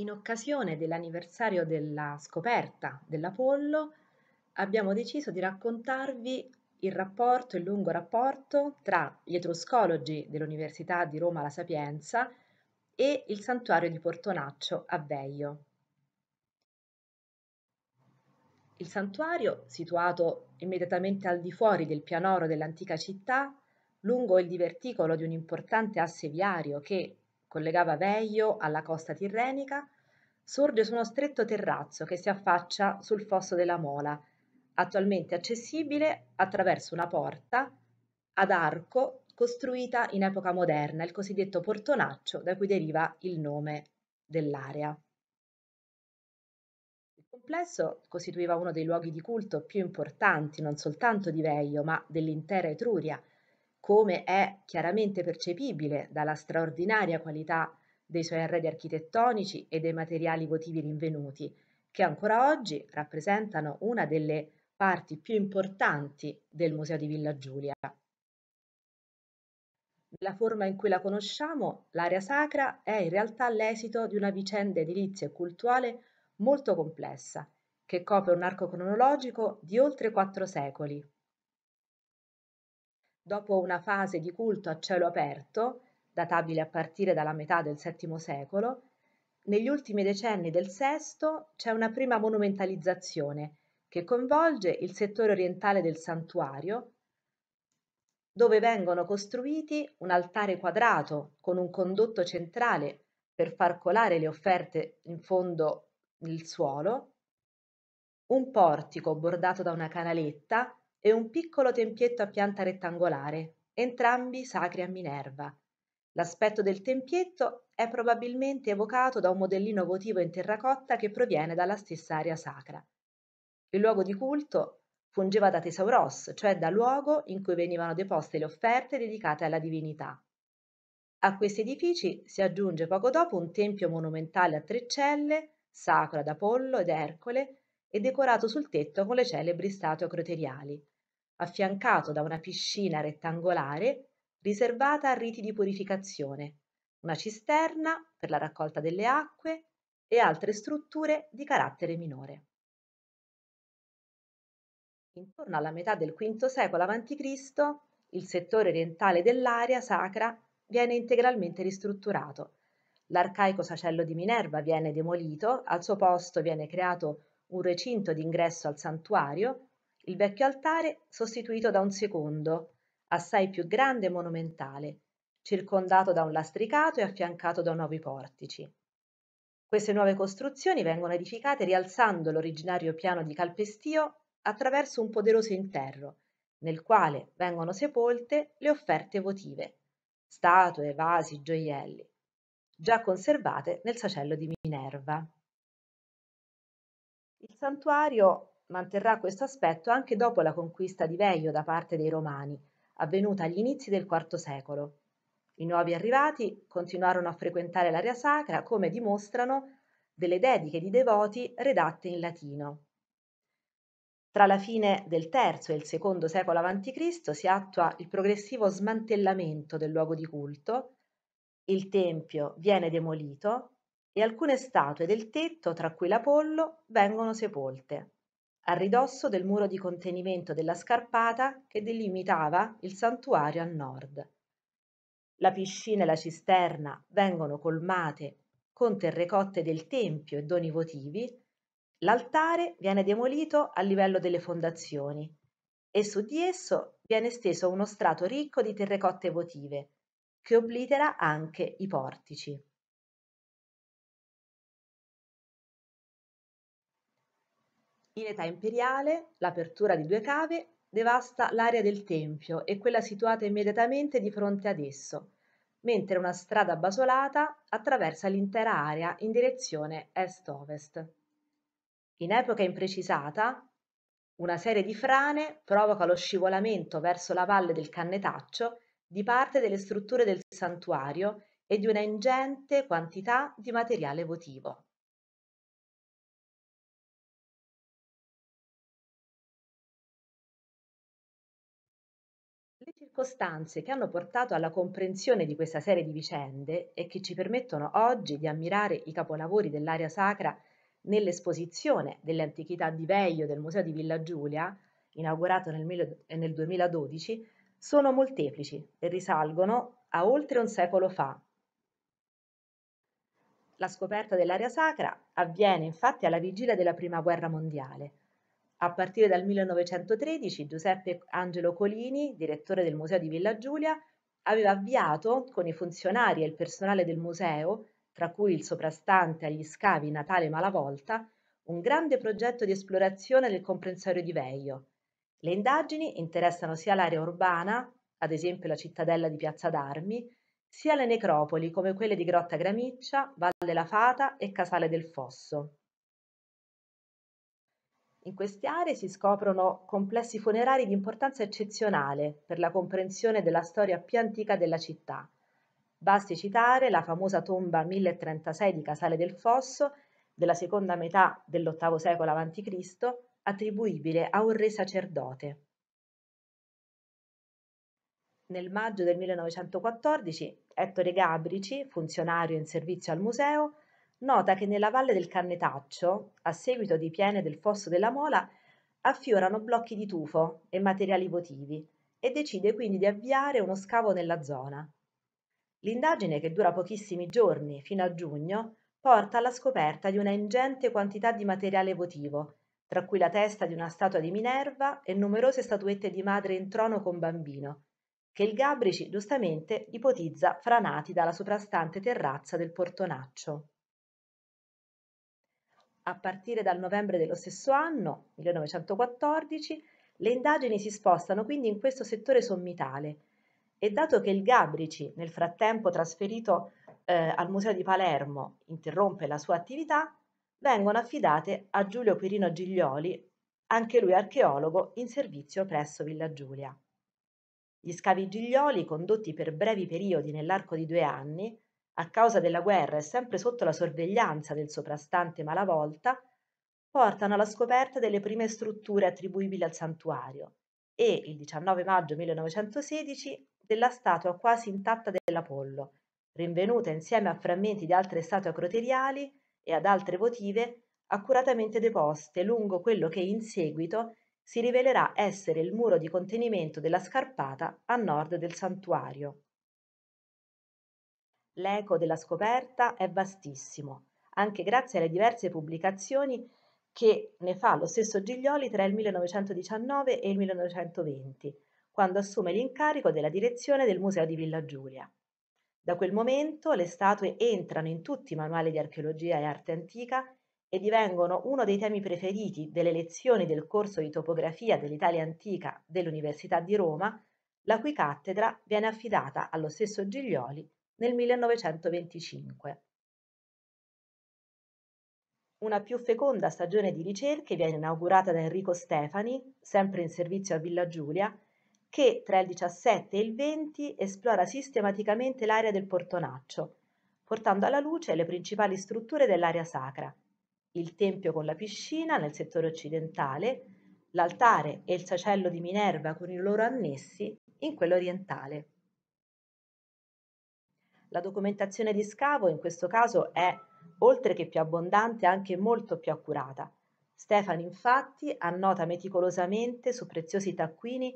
in occasione dell'anniversario della scoperta dell'Apollo, abbiamo deciso di raccontarvi il rapporto, il lungo rapporto tra gli etruscologi dell'Università di Roma La Sapienza e il santuario di Portonaccio a Veio. Il santuario, situato immediatamente al di fuori del pianoro dell'antica città, lungo il diverticolo di un importante asse viario che collegava Veio alla costa tirrenica, sorge su uno stretto terrazzo che si affaccia sul fosso della Mola, attualmente accessibile attraverso una porta ad arco costruita in epoca moderna, il cosiddetto portonaccio da cui deriva il nome dell'area. Il complesso costituiva uno dei luoghi di culto più importanti non soltanto di Veio ma dell'intera Etruria, come è chiaramente percepibile dalla straordinaria qualità dei suoi arredi architettonici e dei materiali votivi rinvenuti, che ancora oggi rappresentano una delle parti più importanti del Museo di Villa Giulia. Nella forma in cui la conosciamo, l'area sacra è in realtà l'esito di una vicenda edilizia e cultuale molto complessa, che copre un arco cronologico di oltre quattro secoli. Dopo una fase di culto a cielo aperto, databile a partire dalla metà del VII secolo, negli ultimi decenni del VI c'è una prima monumentalizzazione che coinvolge il settore orientale del santuario, dove vengono costruiti un altare quadrato con un condotto centrale per far colare le offerte in fondo nel suolo, un portico bordato da una canaletta e un piccolo tempietto a pianta rettangolare, entrambi sacri a Minerva, L'aspetto del tempietto è probabilmente evocato da un modellino votivo in terracotta che proviene dalla stessa area sacra. Il luogo di culto fungeva da tesauros, cioè da luogo in cui venivano deposte le offerte dedicate alla divinità. A questi edifici si aggiunge poco dopo un tempio monumentale a tre celle, sacro ad Apollo ed Ercole, e decorato sul tetto con le celebri statue croteriali, affiancato da una piscina rettangolare riservata a riti di purificazione, una cisterna per la raccolta delle acque e altre strutture di carattere minore. Intorno alla metà del V secolo a.C., il settore orientale dell'area sacra viene integralmente ristrutturato. L'arcaico sacello di Minerva viene demolito, al suo posto viene creato un recinto d'ingresso al santuario, il vecchio altare sostituito da un secondo, assai più grande e monumentale, circondato da un lastricato e affiancato da nuovi portici. Queste nuove costruzioni vengono edificate rialzando l'originario piano di calpestio attraverso un poderoso interro, nel quale vengono sepolte le offerte votive, statue, vasi, gioielli, già conservate nel sacello di Minerva. Il santuario manterrà questo aspetto anche dopo la conquista di Veio da parte dei Romani, avvenuta agli inizi del IV secolo. I nuovi arrivati continuarono a frequentare l'area sacra come dimostrano delle dediche di devoti redatte in latino. Tra la fine del III e il II secolo a.C. si attua il progressivo smantellamento del luogo di culto, il tempio viene demolito e alcune statue del tetto, tra cui l'Apollo, vengono sepolte a ridosso del muro di contenimento della scarpata che delimitava il santuario a nord. La piscina e la cisterna vengono colmate con terrecotte del tempio e doni votivi, l'altare viene demolito a livello delle fondazioni e su di esso viene steso uno strato ricco di terrecotte votive, che oblitera anche i portici. In età imperiale, l'apertura di due cave devasta l'area del tempio e quella situata immediatamente di fronte ad esso, mentre una strada basolata attraversa l'intera area in direzione est-ovest. In epoca imprecisata, una serie di frane provoca lo scivolamento verso la valle del Cannetaccio di parte delle strutture del santuario e di una ingente quantità di materiale votivo. circostanze che hanno portato alla comprensione di questa serie di vicende e che ci permettono oggi di ammirare i capolavori dell'area sacra nell'esposizione delle antichità di Veio del Museo di Villa Giulia, inaugurato nel 2012, sono molteplici e risalgono a oltre un secolo fa. La scoperta dell'area sacra avviene infatti alla vigilia della Prima Guerra Mondiale a partire dal 1913 Giuseppe Angelo Colini, direttore del Museo di Villa Giulia, aveva avviato con i funzionari e il personale del museo, tra cui il soprastante agli scavi Natale Malavolta, un grande progetto di esplorazione del comprensorio di Veio. Le indagini interessano sia l'area urbana, ad esempio la cittadella di Piazza d'Armi, sia le necropoli come quelle di Grotta Gramiccia, Valle La Fata e Casale del Fosso. In queste aree si scoprono complessi funerari di importanza eccezionale per la comprensione della storia più antica della città. Basti citare la famosa tomba 1036 di Casale del Fosso della seconda metà dell'VIII secolo a.C., attribuibile a un re sacerdote. Nel maggio del 1914 Ettore Gabrici, funzionario in servizio al museo, nota che nella valle del Cannetaccio, a seguito di piene del fosso della Mola, affiorano blocchi di tufo e materiali votivi e decide quindi di avviare uno scavo nella zona. L'indagine, che dura pochissimi giorni, fino a giugno, porta alla scoperta di una ingente quantità di materiale votivo, tra cui la testa di una statua di Minerva e numerose statuette di madre in trono con bambino, che il Gabrici giustamente ipotizza franati dalla soprastante terrazza del portonaccio a partire dal novembre dello stesso anno, 1914, le indagini si spostano quindi in questo settore sommitale e dato che il Gabrici, nel frattempo trasferito eh, al Museo di Palermo, interrompe la sua attività, vengono affidate a Giulio Quirino Giglioli, anche lui archeologo in servizio presso Villa Giulia. Gli scavi Giglioli, condotti per brevi periodi nell'arco di due anni, a causa della guerra e sempre sotto la sorveglianza del soprastante Malavolta, portano alla scoperta delle prime strutture attribuibili al santuario e, il 19 maggio 1916, della statua quasi intatta dell'Apollo, rinvenuta insieme a frammenti di altre statue acroteriali e ad altre votive accuratamente deposte lungo quello che in seguito si rivelerà essere il muro di contenimento della scarpata a nord del santuario. L'eco della scoperta è vastissimo, anche grazie alle diverse pubblicazioni che ne fa lo stesso Giglioli tra il 1919 e il 1920, quando assume l'incarico della direzione del Museo di Villa Giulia. Da quel momento le statue entrano in tutti i manuali di archeologia e arte antica e divengono uno dei temi preferiti delle lezioni del corso di topografia dell'Italia antica dell'Università di Roma, la cui cattedra viene affidata allo stesso Giglioli nel 1925. Una più feconda stagione di ricerche viene inaugurata da Enrico Stefani, sempre in servizio a Villa Giulia, che tra il 17 e il 20 esplora sistematicamente l'area del Portonaccio, portando alla luce le principali strutture dell'area sacra, il tempio con la piscina nel settore occidentale, l'altare e il sacello di Minerva con i loro annessi in quello orientale. La documentazione di scavo in questo caso è, oltre che più abbondante, anche molto più accurata. Stefano infatti annota meticolosamente su preziosi taccuini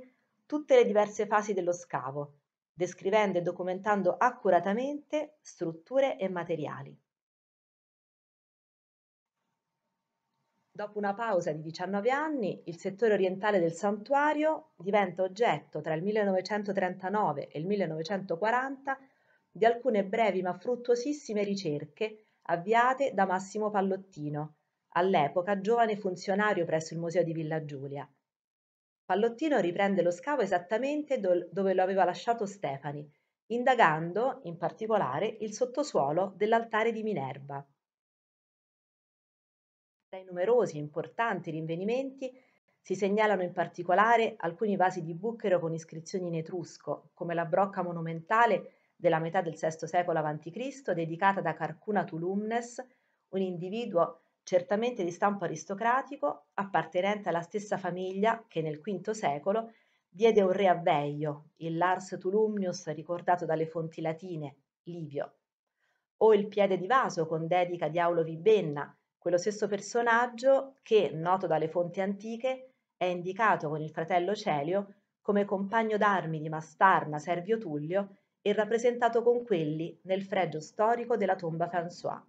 tutte le diverse fasi dello scavo, descrivendo e documentando accuratamente strutture e materiali. Dopo una pausa di 19 anni, il settore orientale del santuario diventa oggetto tra il 1939 e il 1940 di alcune brevi ma fruttuosissime ricerche avviate da Massimo Pallottino, all'epoca giovane funzionario presso il Museo di Villa Giulia. Pallottino riprende lo scavo esattamente do dove lo aveva lasciato Stefani, indagando in particolare il sottosuolo dell'altare di Minerva. Tra i numerosi e importanti rinvenimenti si segnalano in particolare alcuni vasi di bucchero con iscrizioni in etrusco, come la brocca monumentale della metà del VI secolo a.C., dedicata da Carcuna Tulumnes, un individuo certamente di stampo aristocratico, appartenente alla stessa famiglia che nel V secolo diede un re a Veio, il Lars Tulumnius ricordato dalle fonti latine, Livio, o il piede di vaso con dedica di Aulo Vibenna, quello stesso personaggio che, noto dalle fonti antiche, è indicato con il fratello Celio come compagno d'armi di Mastarna Servio Tullio e rappresentato con quelli nel fregio storico della tomba François.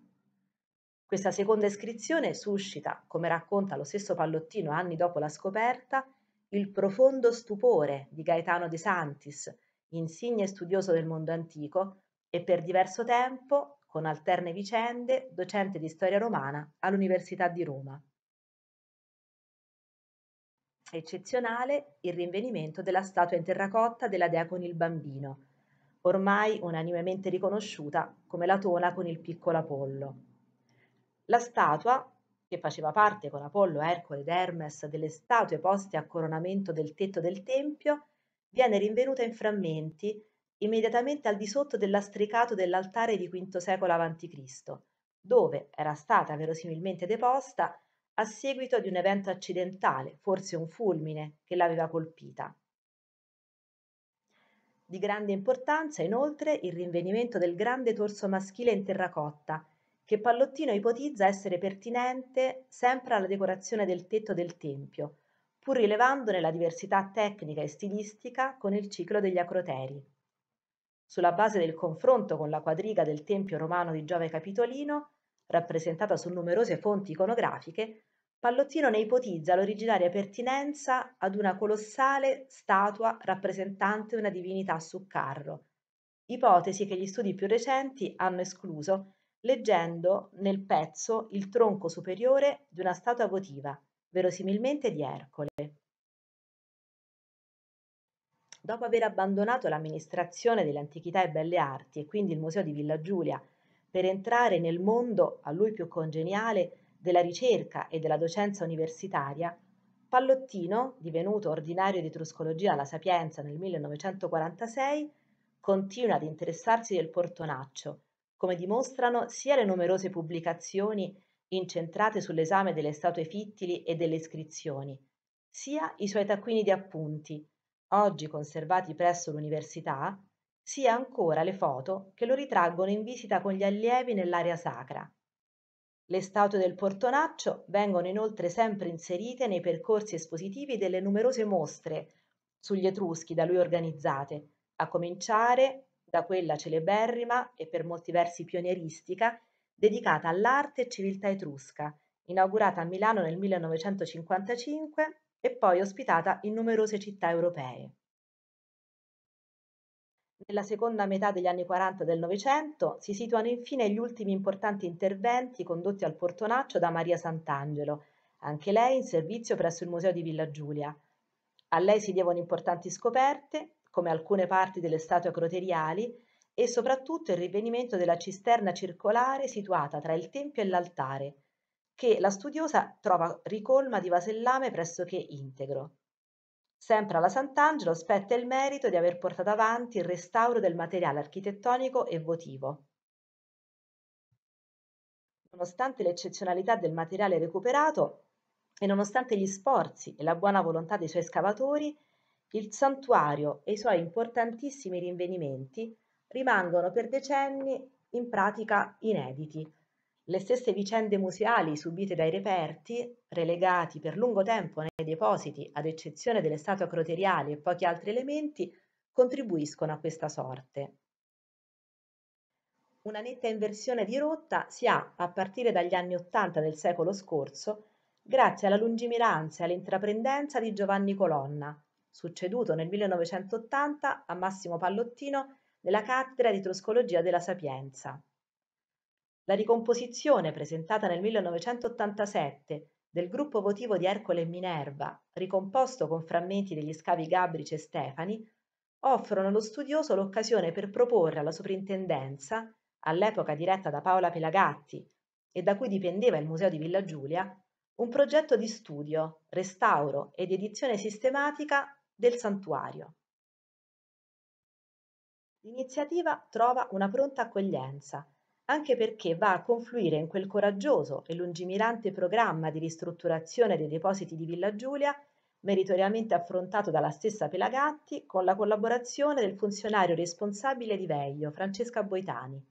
Questa seconda iscrizione suscita, come racconta lo stesso Pallottino anni dopo la scoperta, il profondo stupore di Gaetano De Santis, insigne studioso del mondo antico e per diverso tempo, con alterne vicende, docente di storia romana all'Università di Roma. Eccezionale il rinvenimento della statua in terracotta della dea con il bambino, ormai unanimemente riconosciuta come la tona con il piccolo Apollo. La statua, che faceva parte con Apollo, Ercole ed Hermes delle statue poste a coronamento del tetto del tempio, viene rinvenuta in frammenti immediatamente al di sotto del lastricato dell'altare di V secolo a.C., dove era stata verosimilmente deposta a seguito di un evento accidentale, forse un fulmine, che l'aveva colpita. Di grande importanza inoltre il rinvenimento del grande torso maschile in terracotta, che Pallottino ipotizza essere pertinente sempre alla decorazione del tetto del tempio, pur rilevandone la diversità tecnica e stilistica con il ciclo degli acroteri. Sulla base del confronto con la quadriga del tempio romano di Giove Capitolino, rappresentata su numerose fonti iconografiche, Pallottino ne ipotizza l'originaria pertinenza ad una colossale statua rappresentante una divinità su carro, ipotesi che gli studi più recenti hanno escluso, leggendo nel pezzo il tronco superiore di una statua votiva, verosimilmente di Ercole. Dopo aver abbandonato l'amministrazione delle antichità e belle arti e quindi il museo di Villa Giulia per entrare nel mondo a lui più congeniale della ricerca e della docenza universitaria, Pallottino, divenuto ordinario di etruscologia alla Sapienza nel 1946, continua ad interessarsi del portonaccio, come dimostrano sia le numerose pubblicazioni incentrate sull'esame delle statue fittili e delle iscrizioni, sia i suoi taccuini di appunti, oggi conservati presso l'università, sia ancora le foto che lo ritraggono in visita con gli allievi nell'area sacra, le statue del Portonaccio vengono inoltre sempre inserite nei percorsi espositivi delle numerose mostre sugli Etruschi da lui organizzate, a cominciare da quella celeberrima e per molti versi pionieristica dedicata all'arte e civiltà etrusca, inaugurata a Milano nel 1955 e poi ospitata in numerose città europee. Nella seconda metà degli anni 40 del Novecento si situano infine gli ultimi importanti interventi condotti al Portonaccio da Maria Sant'Angelo, anche lei in servizio presso il Museo di Villa Giulia. A lei si devono importanti scoperte, come alcune parti delle statue croteriali, e soprattutto il rinvenimento della cisterna circolare situata tra il tempio e l'altare, che la studiosa trova ricolma di vasellame pressoché integro. Sempre alla Sant'Angelo spetta il merito di aver portato avanti il restauro del materiale architettonico e votivo. Nonostante l'eccezionalità del materiale recuperato e nonostante gli sforzi e la buona volontà dei suoi scavatori, il santuario e i suoi importantissimi rinvenimenti rimangono per decenni in pratica inediti, le stesse vicende museali subite dai reperti, relegati per lungo tempo nei depositi ad eccezione delle statue croteriali e pochi altri elementi, contribuiscono a questa sorte. Una netta inversione di rotta si ha a partire dagli anni Ottanta del secolo scorso grazie alla lungimiranza e all'intraprendenza di Giovanni Colonna, succeduto nel 1980 a Massimo Pallottino nella cattedra di Troscologia della Sapienza la ricomposizione presentata nel 1987 del gruppo votivo di Ercole e Minerva, ricomposto con frammenti degli scavi Gabrice e Stefani, offrono allo studioso l'occasione per proporre alla soprintendenza, all'epoca diretta da Paola Pelagatti e da cui dipendeva il Museo di Villa Giulia, un progetto di studio, restauro ed edizione sistematica del santuario. L'iniziativa trova una pronta accoglienza anche perché va a confluire in quel coraggioso e lungimirante programma di ristrutturazione dei depositi di Villa Giulia, meritoriamente affrontato dalla stessa Pelagatti con la collaborazione del funzionario responsabile di Veglio, Francesca Boitani.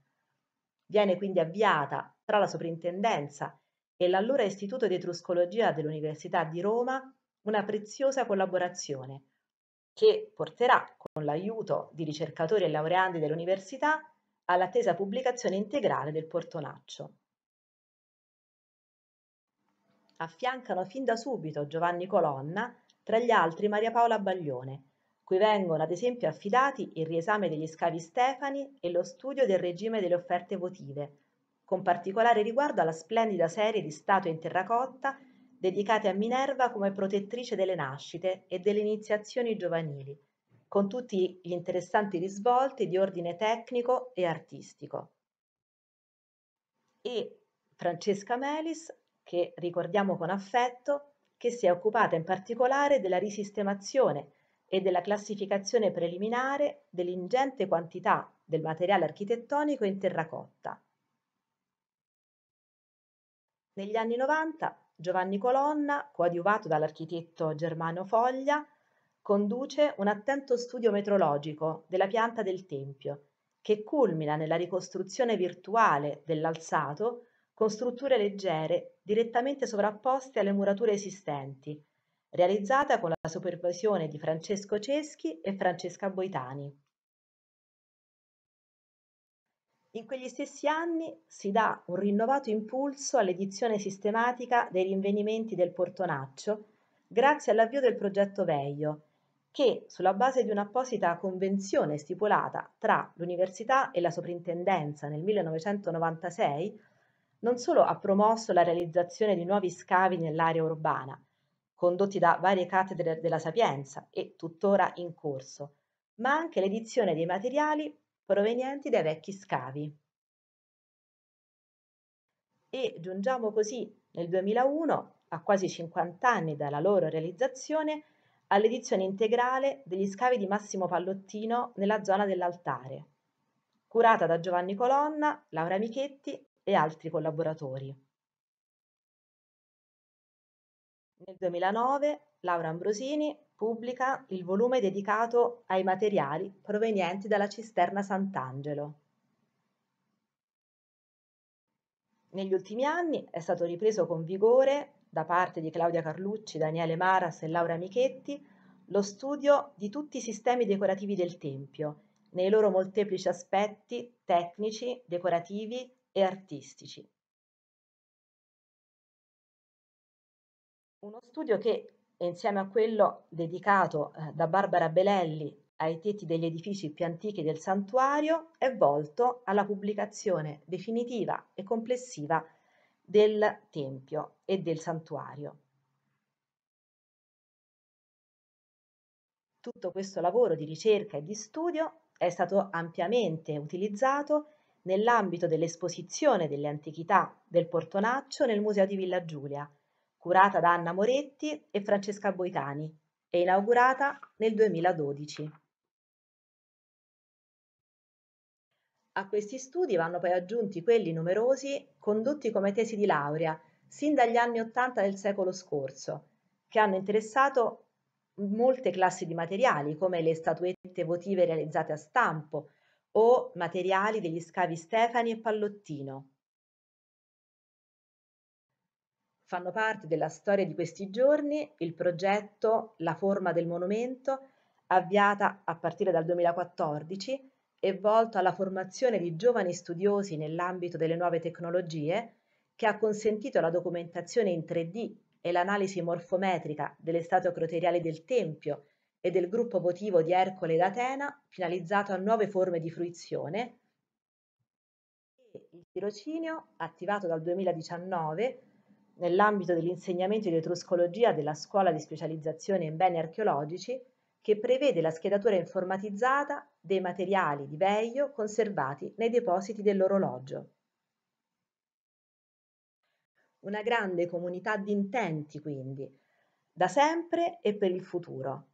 Viene quindi avviata tra la Soprintendenza e l'allora Istituto di Etruscologia dell'Università di Roma una preziosa collaborazione che porterà, con l'aiuto di ricercatori e laureandi dell'università, all'attesa pubblicazione integrale del portonaccio. Affiancano fin da subito Giovanni Colonna, tra gli altri Maria Paola Baglione, cui vengono ad esempio affidati il riesame degli scavi Stefani e lo studio del regime delle offerte votive, con particolare riguardo alla splendida serie di statue in terracotta dedicate a Minerva come protettrice delle nascite e delle iniziazioni giovanili, con tutti gli interessanti risvolti di ordine tecnico e artistico. E Francesca Melis, che ricordiamo con affetto, che si è occupata in particolare della risistemazione e della classificazione preliminare dell'ingente quantità del materiale architettonico in terracotta. Negli anni 90 Giovanni Colonna, coadiuvato dall'architetto Germano Foglia, conduce un attento studio metrologico della pianta del tempio, che culmina nella ricostruzione virtuale dell'alzato con strutture leggere direttamente sovrapposte alle murature esistenti, realizzata con la supervisione di Francesco Ceschi e Francesca Boitani. In quegli stessi anni si dà un rinnovato impulso all'edizione sistematica dei rinvenimenti del Portonaccio grazie all'avvio del progetto Veglio, che, sulla base di un'apposita convenzione stipulata tra l'Università e la Soprintendenza nel 1996, non solo ha promosso la realizzazione di nuovi scavi nell'area urbana, condotti da varie cattedre della Sapienza e tuttora in corso, ma anche l'edizione dei materiali provenienti dai vecchi scavi. E giungiamo così nel 2001, a quasi 50 anni dalla loro realizzazione, all'edizione integrale degli scavi di Massimo Pallottino nella zona dell'altare, curata da Giovanni Colonna, Laura Michetti e altri collaboratori. Nel 2009 Laura Ambrosini pubblica il volume dedicato ai materiali provenienti dalla cisterna Sant'Angelo. Negli ultimi anni è stato ripreso con vigore da parte di Claudia Carlucci, Daniele Maras e Laura Michetti, lo studio di tutti i sistemi decorativi del Tempio, nei loro molteplici aspetti tecnici, decorativi e artistici. Uno studio che, insieme a quello dedicato eh, da Barbara Belelli ai tetti degli edifici più antichi del santuario, è volto alla pubblicazione definitiva e complessiva del Tempio e del Santuario. Tutto questo lavoro di ricerca e di studio è stato ampiamente utilizzato nell'ambito dell'esposizione delle antichità del Portonaccio nel Museo di Villa Giulia, curata da Anna Moretti e Francesca Boitani e inaugurata nel 2012. A questi studi vanno poi aggiunti quelli numerosi condotti come tesi di laurea sin dagli anni Ottanta del secolo scorso, che hanno interessato molte classi di materiali, come le statuette votive realizzate a stampo o materiali degli scavi Stefani e Pallottino. Fanno parte della storia di questi giorni il progetto La forma del monumento, avviata a partire dal 2014 è volto alla formazione di giovani studiosi nell'ambito delle nuove tecnologie, che ha consentito la documentazione in 3D e l'analisi morfometrica delle statue croteriali del Tempio e del gruppo votivo di Ercole ed Atena, finalizzato a nuove forme di fruizione, il tirocinio, attivato dal 2019, nell'ambito dell'insegnamento di etruscologia della Scuola di Specializzazione in Beni Archeologici, che prevede la schedatura informatizzata dei materiali di veglio conservati nei depositi dell'orologio. Una grande comunità di intenti, quindi, da sempre e per il futuro.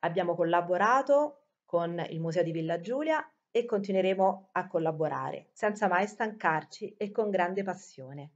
Abbiamo collaborato con il Museo di Villa Giulia e continueremo a collaborare, senza mai stancarci e con grande passione.